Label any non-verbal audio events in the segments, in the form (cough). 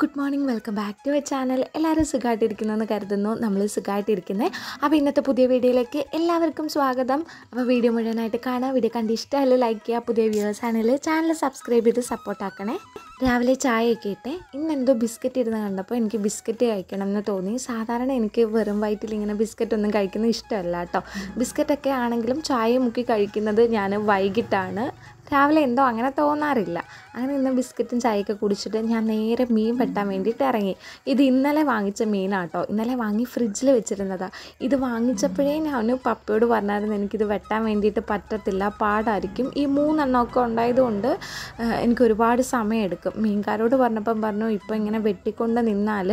good morning welcome back to my channel എല്ലാവരും സുഖമായിട്ടിരിക്കുന്നതെന്ന് കരുതുന്നു നമ്മൾ സുഖമായിട്ടിരിക്കുന്നത് അപ്പോൾ ഇന്നത്തെ പുതിയ വീഡിയോയിലേക്ക് എല്ലാവർക്കും സ്വാഗതം അപ്പോൾ വീഡിയോ മുഴുവനായിട്ട് കാണാം വീഡിയോ കണ്ട് ഇഷ്ടമല്ല ലൈക്ക് ചെയ്യുക പുതിയ വ്യൂവേഴ്സ് ആണെങ്കിൽ ചാനൽ സബ്സ്ക്രൈബ് ചെയ്ത് സപ്പോർട്ടാക്കണേ രാവിലെ ചായയൊക്കെ ഇട്ട് ഇന്നെന്തോ ബിസ്ക്കറ്റ് ഇരുന്ന് കണ്ടപ്പോൾ എനിക്ക് ബിസ്ക്കറ്റ് കഴിക്കണം എന്ന് തോന്നി സാധാരണ എനിക്ക് വെറും വയറ്റിൽ ഇങ്ങനെ ബിസ്ക്കറ്റ് ഒന്നും കഴിക്കുന്നത് ഇഷ്ടമല്ല കേട്ടോ ബിസ്ക്കറ്റൊക്കെ ആണെങ്കിലും ചായ മുക്കി കഴിക്കുന്നത് ഞാൻ വൈകിട്ടാണ് രാവിലെ എന്തോ അങ്ങനെ തോന്നാറില്ല അങ്ങനെ ഇന്ന് ബിസ്ക്കറ്റും ചായയൊക്കെ കുടിച്ചിട്ട് ഞാൻ നേരെ മീൻ വെട്ടാൻ വേണ്ടിയിട്ട് ഇറങ്ങി ഇത് ഇന്നലെ വാങ്ങിച്ച മീനാട്ടോ ഇന്നലെ വാങ്ങി ഫ്രിഡ്ജിൽ വെച്ചിരുന്നതാണ് ഇത് വാങ്ങിച്ചപ്പോഴേ ഞാൻ പപ്പയോട് പറഞ്ഞായിരുന്നു എനിക്കിത് വെട്ടാൻ വേണ്ടിയിട്ട് പറ്റത്തില്ല പാടായിരിക്കും ഈ മൂന്നെണ്ണമൊക്കെ ഉണ്ടായതുകൊണ്ട് എനിക്ക് ഒരുപാട് സമയമെടുക്കും മീൻകാരോട് പറഞ്ഞപ്പം പറഞ്ഞു ഇപ്പോൾ ഇങ്ങനെ വെട്ടിക്കൊണ്ട് നിന്നാൽ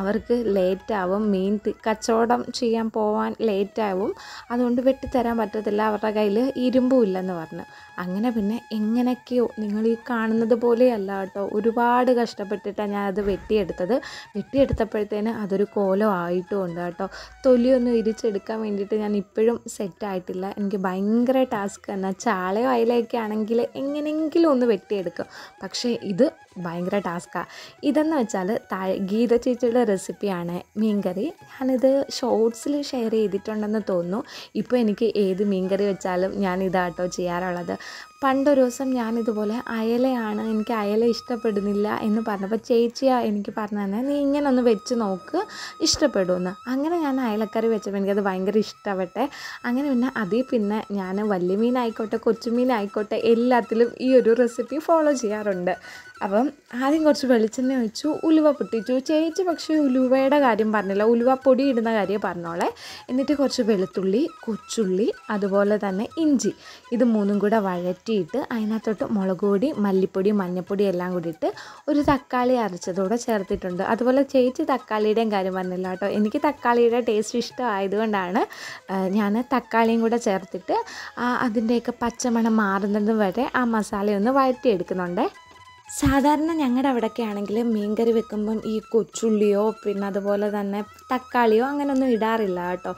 അവർക്ക് ലേറ്റാവും മീൻ കച്ചവടം ചെയ്യാൻ പോവാൻ ലേറ്റാവും അതുകൊണ്ട് വെട്ടിത്തരാൻ പറ്റത്തില്ല അവരുടെ കയ്യിൽ ഇരുമ്പും ഇല്ലെന്ന് പറഞ്ഞു അങ്ങനെ പിന്നെ പിന്നെ എങ്ങനെയൊക്കെയോ നിങ്ങൾ ഈ കാണുന്നത് പോലെയല്ല കേട്ടോ ഒരുപാട് കഷ്ടപ്പെട്ടിട്ടാണ് ഞാനത് വെട്ടിയെടുത്തത് വെട്ടിയെടുത്തപ്പോഴത്തേന് അതൊരു കോലം ആയിട്ടുമുണ്ട് കേട്ടോ തൊലിയൊന്നും ഇരിച്ചെടുക്കാൻ വേണ്ടിയിട്ട് ഞാൻ ഇപ്പോഴും സെറ്റായിട്ടില്ല എനിക്ക് ഭയങ്കര ടാസ്ക് എന്നാൽ ചാളയോ അയലയൊക്കെ ആണെങ്കിൽ എങ്ങനെയെങ്കിലും ഒന്ന് വെട്ടിയെടുക്കും പക്ഷേ ഇത് ഭയങ്കര ടാസ്ക്കാണ് ഇതെന്ന് വെച്ചാൽ താഴെ ഗീത ചേച്ചിയുടെ റെസിപ്പിയാണ് മീൻകറി ഞാനിത് ഷോർട്സിൽ ഷെയർ ചെയ്തിട്ടുണ്ടെന്ന് തോന്നുന്നു ഇപ്പോൾ എനിക്ക് ഏത് മീൻകറി വെച്ചാലും ഞാൻ ഇതാട്ടോ ചെയ്യാറുള്ളത് പണ്ടൊരു ദിവസം ഞാനിതുപോലെ അയലയാണ് എനിക്ക് അയല ഇഷ്ടപ്പെടുന്നില്ല എന്ന് പറഞ്ഞപ്പോൾ ചേച്ചിയാ എനിക്ക് പറഞ്ഞു തന്നെ നീ ഇങ്ങനെ ഒന്ന് വെച്ച് നോക്ക് ഇഷ്ടപ്പെടുമെന്ന് അങ്ങനെ ഞാൻ അയലക്കറി വെച്ചപ്പോൾ എനിക്കത് ഭയങ്കര ഇഷ്ടപ്പെട്ടെ അങ്ങനെ പിന്നെ അതിൽ പിന്നെ ഞാൻ വലിയ കൊച്ചുമീനായിക്കോട്ടെ എല്ലാത്തിലും ഈ ഒരു റെസിപ്പി ഫോളോ ചെയ്യാറുണ്ട് അപ്പം ആദ്യം കുറച്ച് വെളിച്ചെണ്ണ ഒഴിച്ചു ഉലുവ പൊട്ടിച്ചു ചേച്ചി പക്ഷേ ഉലുവയുടെ കാര്യം പറഞ്ഞില്ല ഉലുവ പൊടി ഇടുന്ന കാര്യം പറഞ്ഞോളെ എന്നിട്ട് കുറച്ച് വെളുത്തുള്ളി കൊച്ചുള്ളി അതുപോലെ തന്നെ ഇഞ്ചി ഇത് മൂന്നും കൂടെ വഴറ്റി വഴറ്റിയിട്ട് അതിനകത്തോട്ട് മുളക് പൊടി മല്ലിപ്പൊടി മഞ്ഞൾപ്പൊടി എല്ലാം കൂടിയിട്ട് ഒരു തക്കാളി അരച്ചതോടെ ചേർത്തിട്ടുണ്ട് അതുപോലെ ചേച്ചി തക്കാളിയുടെയും കാര്യം പറഞ്ഞില്ല കേട്ടോ എനിക്ക് തക്കാളിയുടെ ടേസ്റ്റ് ഇഷ്ടമായതുകൊണ്ടാണ് ഞാൻ തക്കാളിയും കൂടെ ചേർത്തിട്ട് അതിൻ്റെയൊക്കെ പച്ചമണം മാറുന്നത് വരെ ആ മസാലയൊന്ന് വഴറ്റിയെടുക്കുന്നുണ്ടേ സാധാരണ ഞങ്ങളുടെ അവിടെയൊക്കെ ആണെങ്കിൽ മീൻകറി വെക്കുമ്പം ഈ കൊച്ചുള്ളിയോ പിന്നെ അതുപോലെ തന്നെ തക്കാളിയോ അങ്ങനെയൊന്നും ഇടാറില്ല കേട്ടോ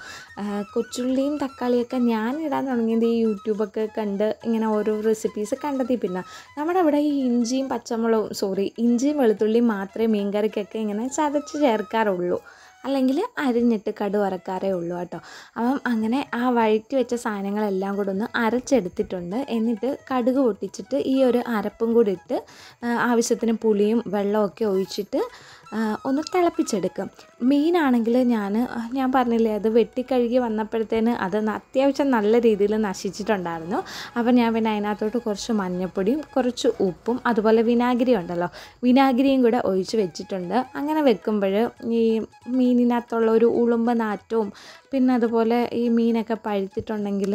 കൊച്ചുള്ളിയും തക്കാളിയൊക്കെ ഞാൻ ഇടാൻ തുടങ്ങിയത് ഈ യൂട്യൂബൊക്കെ കണ്ട് ഇങ്ങനെ ഓരോ റെസിപ്പീസ് കണ്ടെത്തി പിന്നെ നമ്മുടെ അവിടെ ഈ ഇഞ്ചിയും പച്ചമുളകും സോറി ഇഞ്ചിയും വെളുത്തുള്ളിയും മാത്രമേ മീൻകറിക്കൊക്കെ ഇങ്ങനെ ചതച്ച് ചേർക്കാറുള്ളൂ അല്ലെങ്കിൽ അരിഞ്ഞിട്ട് കടു വറക്കാറേ ഉള്ളൂ കേട്ടോ അപ്പം അങ്ങനെ ആ വഴറ്റി വെച്ച സാധനങ്ങളെല്ലാം കൂടെ ഒന്ന് അരച്ചെടുത്തിട്ടുണ്ട് എന്നിട്ട് കടുക് പൊട്ടിച്ചിട്ട് ഈ ഒരു അരപ്പും കൂടി ഇട്ട് ആവശ്യത്തിന് പുളിയും വെള്ളമൊക്കെ ഒഴിച്ചിട്ട് ഒന്ന് തിളപ്പിച്ചെടുക്കും മീനാണെങ്കിൽ ഞാൻ ഞാൻ പറഞ്ഞില്ലേ അത് വെട്ടിക്കഴുകി വന്നപ്പോഴത്തേന് അത് അത്യാവശ്യം നല്ല രീതിയിൽ നശിച്ചിട്ടുണ്ടായിരുന്നു അപ്പം ഞാൻ പിന്നെ അതിനകത്തോട്ട് കുറച്ച് മഞ്ഞൾപ്പൊടിയും കുറച്ച് ഉപ്പും അതുപോലെ വിനാഗിരി ഉണ്ടല്ലോ വിനാഗിരിയും കൂടെ ഒഴിച്ച് വെച്ചിട്ടുണ്ട് അങ്ങനെ വെക്കുമ്പോൾ ഈ മീനിനകത്തുള്ള ഒരു ഉളുമ്പ് നാറ്റവും പിന്നെ അതുപോലെ ഈ മീനൊക്കെ പഴുത്തിട്ടുണ്ടെങ്കിൽ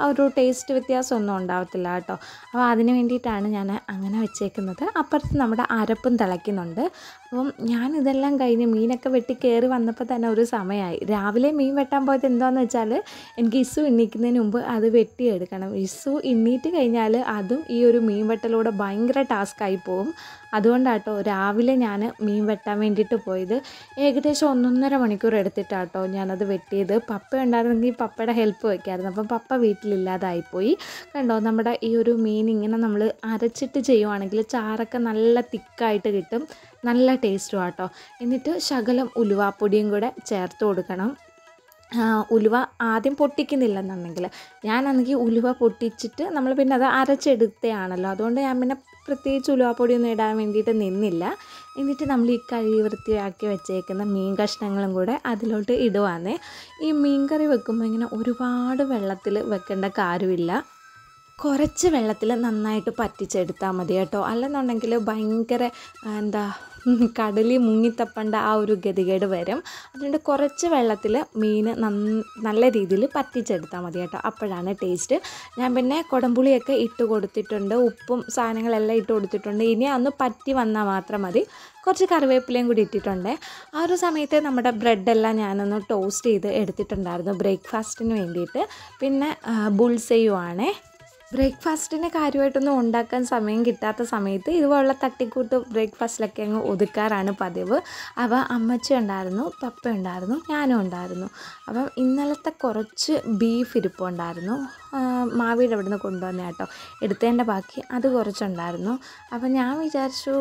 ആ ഒരു ടേസ്റ്റ് വ്യത്യാസമൊന്നും ഉണ്ടാവത്തില്ല കേട്ടോ അപ്പോൾ അതിന് വേണ്ടിയിട്ടാണ് ഞാൻ അങ്ങനെ വെച്ചേക്കുന്നത് അപ്പുറത്ത് നമ്മുടെ അരപ്പും തിളയ്ക്കുന്നുണ്ട് അപ്പം ഞാൻ ഇതെല്ലാം കഴിഞ്ഞ് മീനൊക്കെ വെട്ടി കയറി വന്നപ്പോൾ തന്നെ ഒരു സമയമായി രാവിലെ മീൻ വെട്ടാൻ പോയത് എന്താണെന്ന് വെച്ചാൽ എനിക്ക് ഇസു എണ്ണിക്കുന്നതിന് മുമ്പ് അത് വെട്ടിയെടുക്കണം ഇസു എണ്ണീറ്റ് കഴിഞ്ഞാൽ അതും ഈ ഒരു മീൻ വെട്ടലൂടെ ഭയങ്കര ടാസ്ക്കായി പോകും അതുകൊണ്ടാട്ടോ രാവിലെ ഞാൻ മീൻ വെട്ടാൻ വേണ്ടിയിട്ട് പോയത് ഏകദേശം ഒന്നൊന്നര മണിക്കൂർ എടുത്തിട്ടാട്ടോ ഞാനത് വെട്ടിയത് പപ്പ ഉണ്ടായിരുന്നെങ്കിൽ പപ്പയുടെ ഹെൽപ്പ് വയ്ക്കായിരുന്നു അപ്പം പപ്പ വീട്ടിൽ വീട്ടിലില്ലാതായിപ്പോയി കണ്ടോ നമ്മുടെ ഈ ഒരു മീൻ ഇങ്ങനെ നമ്മൾ അരച്ചിട്ട് ചെയ്യുവാണെങ്കിൽ ചാറൊക്കെ നല്ല തിക്കായിട്ട് കിട്ടും നല്ല ടേസ്റ്റും എന്നിട്ട് ശകലം ഉലുവാപ്പൊടിയും കൂടെ ചേർത്ത് കൊടുക്കണം ഉലുവ ആദ്യം പൊട്ടിക്കുന്നില്ലെന്നുണ്ടെങ്കിൽ ഞാനാണെങ്കിൽ ഉലുവ പൊട്ടിച്ചിട്ട് നമ്മൾ പിന്നെ അത് അരച്ചെടുത്തതാണല്ലോ അതുകൊണ്ട് ഞാൻ പിന്നെ പ്രത്യേകിച്ച് ഉലുവാപ്പൊടിയൊന്നും ഇടാൻ വേണ്ടിയിട്ട് നിന്നില്ല എന്നിട്ട് നമ്മൾ ഈ കഴുകി വൃത്തിയാക്കി വെച്ചേക്കുന്ന മീൻ കഷ്ണങ്ങളും കൂടെ അതിലോട്ട് ഇടുവാന്ന് ഈ മീൻ കറി വെക്കുമ്പോൾ ഇങ്ങനെ ഒരുപാട് വെള്ളത്തിൽ വെക്കേണ്ട കാര്യമില്ല കുറച്ച് വെള്ളത്തിൽ നന്നായിട്ട് പറ്റിച്ചെടുത്താൽ മതി കേട്ടോ അല്ലെന്നുണ്ടെങ്കിൽ ഭയങ്കര എന്താ (laughs) കടലിൽ മുങ്ങിത്തപ്പേണ്ട ആ ഒരു ഗതികേട് വരും അതുകൊണ്ട് കുറച്ച് വെള്ളത്തിൽ മീൻ നല്ല രീതിയിൽ പറ്റിച്ചെടുത്താൽ മതി കേട്ടോ അപ്പോഴാണ് ടേസ്റ്റ് ഞാൻ പിന്നെ കുടംപുളിയൊക്കെ ഇട്ട് കൊടുത്തിട്ടുണ്ട് ഉപ്പും സാധനങ്ങളെല്ലാം ഇട്ട് കൊടുത്തിട്ടുണ്ട് ഇനി അന്ന് പറ്റി വന്നാൽ മാത്രം മതി കുറച്ച് കറിവേപ്പിലയും കൂടി ഇട്ടിട്ടുണ്ട് ആ ഒരു സമയത്ത് നമ്മുടെ ബ്രെഡെല്ലാം ഞാനൊന്ന് ടോസ്റ്റ് ചെയ്ത് എടുത്തിട്ടുണ്ടായിരുന്നു ബ്രേക്ക്ഫാസ്റ്റിന് വേണ്ടിയിട്ട് പിന്നെ ബുൾസെയുവാണേ ബ്രേക്ക്ഫാസ്റ്റിൻ്റെ കാര്യമായിട്ടൊന്നും ഉണ്ടാക്കാൻ സമയം കിട്ടാത്ത സമയത്ത് ഇതുപോലുള്ള തട്ടിക്കൂട്ട് ബ്രേക്ക്ഫാസ്റ്റിലൊക്കെ അങ്ങ് ഒതുക്കാറാണ് പതിവ് അപ്പോൾ അമ്മച്ചി ഉണ്ടായിരുന്നു പപ്പ ഉണ്ടായിരുന്നു ഞാനും ഉണ്ടായിരുന്നു അപ്പം ഇന്നലത്തെ കുറച്ച് ബീഫ് ഇരിപ്പുണ്ടായിരുന്നു മാവിയുടെ നിന്ന് കൊണ്ടുവന്ന കേട്ടോ എടുത്തേൻ്റെ ബാക്കി അത് കുറച്ചുണ്ടായിരുന്നു അപ്പം ഞാൻ വിചാരിച്ചു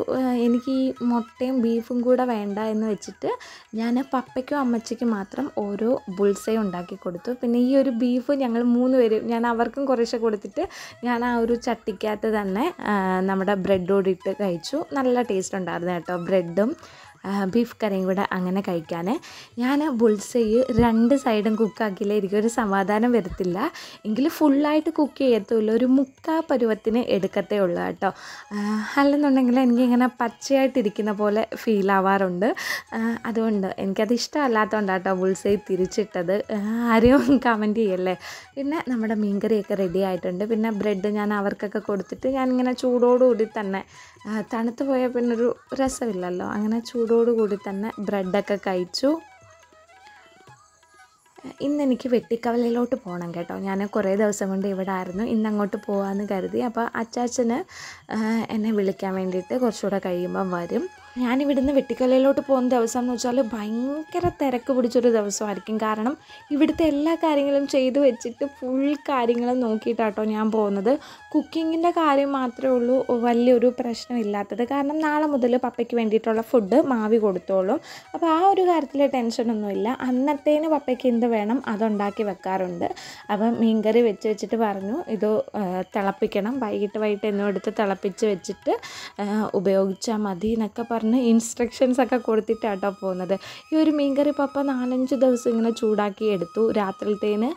എനിക്ക് ഈ മുട്ടയും ബീഫും കൂടെ വേണ്ട എന്ന് വെച്ചിട്ട് ഞാൻ പപ്പയ്ക്കും അമ്മച്ചയ്ക്കും മാത്രം ഓരോ ബുൾസയും ഉണ്ടാക്കി കൊടുത്തു പിന്നെ ഈ ഒരു ബീഫ് ഞങ്ങൾ മൂന്ന് പേര് ഞാൻ അവർക്കും കുറേശ്ശെ കൊടുത്തിട്ട് ഞാൻ ആ ഒരു ചട്ടിക്കകത്ത് തന്നെ നമ്മുടെ ബ്രെഡ് കൂടിയിട്ട് കഴിച്ചു നല്ല ടേസ്റ്റ് ഉണ്ടായിരുന്നു കേട്ടോ ബ്രെഡും ബീഫ് കറിയും കൂടെ അങ്ങനെ കഴിക്കാൻ ഞാൻ ബുൾസയ്യ് രണ്ട് സൈഡും കുക്കാക്കിയില്ല എനിക്കൊരു സമാധാനം വരത്തില്ല എങ്കിൽ ഫുള്ളായിട്ട് കുക്ക് ചെയ്യത്തുമില്ല ഒരു മുക്കാ പരുവത്തിന് എടുക്കത്തേ ഉള്ളൂ കേട്ടോ അല്ലെന്നുണ്ടെങ്കിൽ എനിക്കിങ്ങനെ പച്ചയായിട്ടിരിക്കുന്ന പോലെ ഫീൽ ആവാറുണ്ട് അതുകൊണ്ട് എനിക്കത് ഇഷ്ടമല്ലാത്തതുകൊണ്ട് കേട്ടോ ബുൾസൈ തിരിച്ചിട്ടത് ആരെയും കമൻറ്റ് ചെയ്യല്ലേ പിന്നെ നമ്മുടെ മീൻകറിയൊക്കെ റെഡി ആയിട്ടുണ്ട് പിന്നെ ബ്രെഡ് ഞാൻ അവർക്കൊക്കെ കൊടുത്തിട്ട് ഞാനിങ്ങനെ ചൂടോടുകൂടി തന്നെ തണുത്ത് പോയാൽ പിന്നെ ഒരു രസമില്ലല്ലോ അങ്ങനെ ചൂടോടുകൂടി തന്നെ ബ്രെഡൊക്കെ കഴിച്ചു ഇന്ന് എനിക്ക് വെട്ടിക്കവലയിലോട്ട് പോകണം കേട്ടോ ഞാൻ കുറേ ദിവസം കൊണ്ട് ഇവിടെ ആയിരുന്നു ഇന്ന് അങ്ങോട്ട് പോകാമെന്ന് കരുതി അപ്പോൾ അച്ചാച്ചന് എന്നെ വിളിക്കാൻ വേണ്ടിയിട്ട് കുറച്ചുകൂടെ കഴിയുമ്പം വരും ഞാൻ ഇവിടുന്ന് വെട്ടിക്കലയിലോട്ട് പോകുന്ന ദിവസം എന്ന് വെച്ചാൽ ഭയങ്കര തിരക്ക് പിടിച്ചൊരു ദിവസമായിരിക്കും കാരണം ഇവിടുത്തെ എല്ലാ കാര്യങ്ങളും ചെയ്തു വെച്ചിട്ട് ഫുൾ കാര്യങ്ങളും നോക്കിയിട്ടാട്ടോ ഞാൻ പോകുന്നത് കുക്കിങ്ങിൻ്റെ കാര്യം മാത്രമേ ഉള്ളൂ വലിയൊരു പ്രശ്നമില്ലാത്തത് കാരണം നാളെ മുതൽ പപ്പയ്ക്ക് വേണ്ടിയിട്ടുള്ള ഫുഡ് മാവി കൊടുത്തോളും അപ്പോൾ ആ ഒരു കാര്യത്തിൽ ടെൻഷനൊന്നുമില്ല അന്നത്തേന് പപ്പയ്ക്ക് എന്ത് വേണം അതുണ്ടാക്കി വെക്കാറുണ്ട് അപ്പം മീൻകറി വെച്ച് വെച്ചിട്ട് പറഞ്ഞു ഇത് തിളപ്പിക്കണം വൈകിട്ട് വൈകിട്ട് എന്നും എടുത്ത് തിളപ്പിച്ച് വെച്ചിട്ട് ഉപയോഗിച്ചാൽ മതി എന്നൊക്കെ പറഞ്ഞു പറഞ്ഞ് ഇൻസ്ട്രക്ഷൻസ് ഒക്കെ കൊടുത്തിട്ടാട്ടോ പോകുന്നത് ഈ ഒരു മീൻകറി പപ്പ നാലഞ്ച് ദിവസം ഇങ്ങനെ ചൂടാക്കി എടുത്തു രാത്രിയിലത്തേന്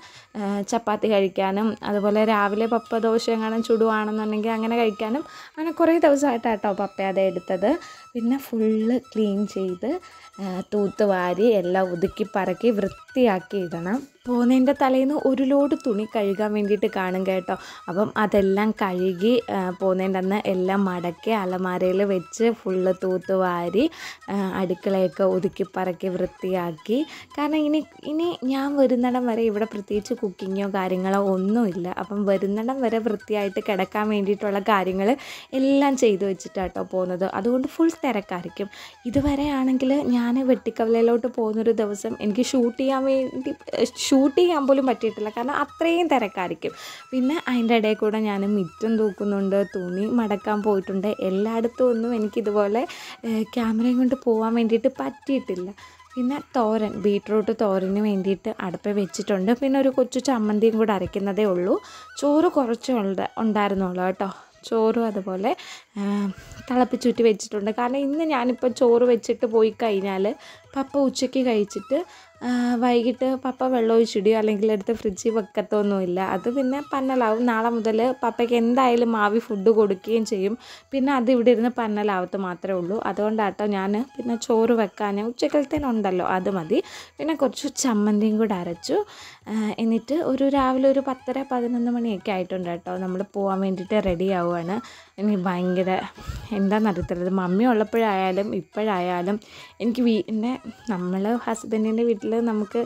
ചപ്പാത്തി കഴിക്കാനും അതുപോലെ രാവിലെ പപ്പ ദോശ എങ്ങാനും ചുടുവാണെന്നുണ്ടെങ്കിൽ അങ്ങനെ കഴിക്കാനും അങ്ങനെ കുറേ ദിവസമായിട്ടാട്ടോ പപ്പ അത് എടുത്തത് പിന്നെ ഫുള്ള് ക്ലീൻ ചെയ്ത് തൂത്തുവാരി എല്ലാം ഒതുക്കി പറക്കി വൃത്തിയാക്കി ഇടണം പോകുന്നതിൻ്റെ തലേന്ന് ഒരു ലോഡ് തുണി കഴുകാൻ വേണ്ടിയിട്ട് കാണും കേട്ടോ അപ്പം അതെല്ലാം കഴുകി പോകുന്നതിൻ്റെ അന്ന് എല്ലാം മടക്കി അലമാരയിൽ വെച്ച് ഫുള്ള് തൂത്തുവാരി അടുക്കളയൊക്കെ ഒതുക്കി പറക്കി വൃത്തിയാക്കി കാരണം ഇനി ഇനി ഞാൻ വരുന്നിടം വരെ ഇവിടെ പ്രത്യേകിച്ച് കുക്കിങ്ങോ കാര്യങ്ങളോ ഒന്നുമില്ല അപ്പം വരുന്നിടം വരെ വൃത്തിയായിട്ട് കിടക്കാൻ വേണ്ടിയിട്ടുള്ള കാര്യങ്ങൾ എല്ലാം ചെയ്തു വെച്ചിട്ടാട്ടോ പോകുന്നത് അതുകൊണ്ട് ഫുൾ തിരക്കായിരിക്കും ഇതുവരെയാണെങ്കിൽ ഞാൻ വെട്ടിക്കവലയിലോട്ട് പോകുന്നൊരു ദിവസം എനിക്ക് ഷൂട്ട് ചെയ്യാൻ വേണ്ടി ഷൂട്ട് ചെയ്യാൻ പോലും പറ്റിയിട്ടില്ല കാരണം അത്രയും തിരക്കായിരിക്കും പിന്നെ അതിൻ്റെ ഇടയിൽ കൂടെ ഞാൻ മിറ്റം തൂക്കുന്നുണ്ട് തുണി മടക്കാൻ പോയിട്ടുണ്ട് എല്ലായിടത്തും ഒന്നും എനിക്കിതുപോലെ ക്യാമറയും കൊണ്ട് പോകാൻ വേണ്ടിയിട്ട് പറ്റിയിട്ടില്ല പിന്നെ തോരൻ ബീട്രൂട്ട് തോരന് വേണ്ടിയിട്ട് അടുപ്പ് വെച്ചിട്ടുണ്ട് പിന്നെ ഒരു കൊച്ചു ചമ്മന്തിയും കൂടെ അരയ്ക്കുന്നതേ ഉള്ളൂ ചോറ് കുറച്ച് ഉണ്ട് ഉണ്ടായിരുന്നുള്ളൂ കേട്ടോ ചോറും അതുപോലെ തിളപ്പിച്ചൂറ്റി വെച്ചിട്ടുണ്ട് കാരണം ഇന്ന് ഞാനിപ്പോൾ ചോറ് വെച്ചിട്ട് പോയി കഴിഞ്ഞാൽ പപ്പ ഉച്ചയ്ക്ക് കഴിച്ചിട്ട് വൈകിട്ട് പപ്പ വെള്ളമൊഴിച്ചിടുകയോ അല്ലെങ്കിൽ എടുത്ത് ഫ്രിഡ്ജിൽ വെക്കത്തൊന്നുമില്ല അത് പിന്നെ പന്നലാവും നാളെ മുതൽ പപ്പയ്ക്ക് എന്തായാലും മാവി ഫുഡ് കൊടുക്കുകയും ചെയ്യും പിന്നെ അത് ഇവിടെ ഇരുന്ന് പന്നലാവത്ത് മാത്രമേ ഉള്ളൂ അതുകൊണ്ടാട്ടോ ഞാൻ പിന്നെ ചോറ് വെക്കാൻ ഉച്ചക്കലത്തേനുണ്ടല്ലോ അത് മതി പിന്നെ കുറച്ച് ചമ്മന്തിയും കൂടെ അരച്ചു എന്നിട്ട് ഒരു രാവിലെ ഒരു പത്തര പതിനൊന്ന് മണിയൊക്കെ ആയിട്ടുണ്ട് കേട്ടോ നമ്മൾ പോകാൻ വേണ്ടിയിട്ട് റെഡി ആവുകയാണ് എനിക്ക് ഭയങ്കര എന്താണെന്നറിയത്തില്ല മമ്മി ഉള്ളപ്പോഴായാലും ഇപ്പോഴായാലും എനിക്ക് വീ എന്നെ നമ്മൾ ഹസ്ബൻഡിൻ്റെ വീട്ടിൽ നമുക്ക്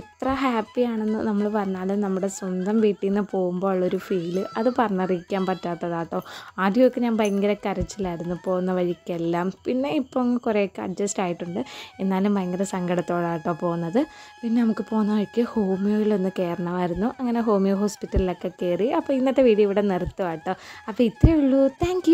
എത്ര ഹാപ്പിയാണെന്ന് നമ്മൾ പറഞ്ഞാലും നമ്മുടെ സ്വന്തം വീട്ടിൽ നിന്ന് പോകുമ്പോൾ ഉള്ളൊരു ഫീല് അത് പറഞ്ഞറിയിക്കാൻ പറ്റാത്തതാട്ടോ ആദ്യമൊക്കെ ഞാൻ ഭയങ്കര കരച്ചിലായിരുന്നു പോകുന്ന വഴിക്കെല്ലാം പിന്നെ ഇപ്പോൾ അങ്ങ് കുറേയൊക്കെ അഡ്ജസ്റ്റ് ആയിട്ടുണ്ട് എന്നാലും ഭയങ്കര സങ്കടത്തോടാട്ടോ പോകുന്നത് പിന്നെ നമുക്ക് പോകുന്ന വഴിക്ക് ഹോമിയോയിലൊന്ന് കയറണമായിരുന്നു അങ്ങനെ ഹോമിയോ ഹോസ്പിറ്റലിലൊക്കെ കയറി അപ്പോൾ ഇന്നത്തെ വീഡിയോ ഇവിടെ നിർത്തുവാട്ടോ അപ്പോൾ ഇത്രയേ ഉള്ളൂ താങ്ക്